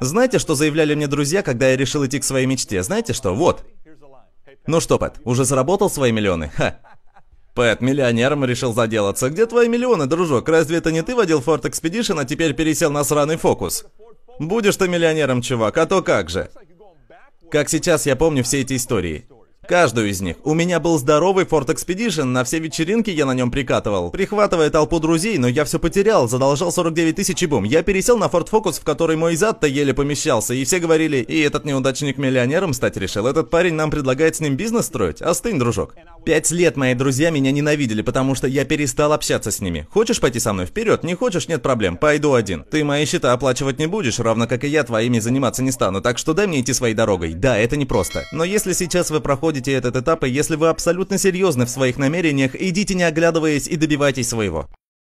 Знаете, что заявляли мне друзья, когда я решил идти к своей мечте? Знаете что? Вот. Ну что, Пэт, уже заработал свои миллионы? Ха. Пэт, миллионером решил заделаться. Где твои миллионы, дружок? Разве это не ты водил Форд Expedition, а теперь пересел на сраный фокус? Будешь ты миллионером, чувак, а то как же. Как сейчас я помню все эти истории. Каждую из них. У меня был здоровый Ford Expedition, на все вечеринки я на нем прикатывал. Прихватывая толпу друзей, но я все потерял, задолжал 49 тысяч и бум. Я пересел на Ford Focus, в который мой зад-то еле помещался, и все говорили, и этот неудачник миллионером стать решил, этот парень нам предлагает с ним бизнес строить. Остынь, дружок. Пять лет мои друзья меня ненавидели, потому что я перестал общаться с ними. Хочешь пойти со мной вперед? Не хочешь? Нет проблем. Пойду один. Ты мои счета оплачивать не будешь, равно как и я твоими заниматься не стану, так что дай мне идти своей дорогой. Да, это непросто. Но если сейчас вы проходите этот этап, и если вы абсолютно серьезны в своих намерениях, идите не оглядываясь и добивайтесь своего.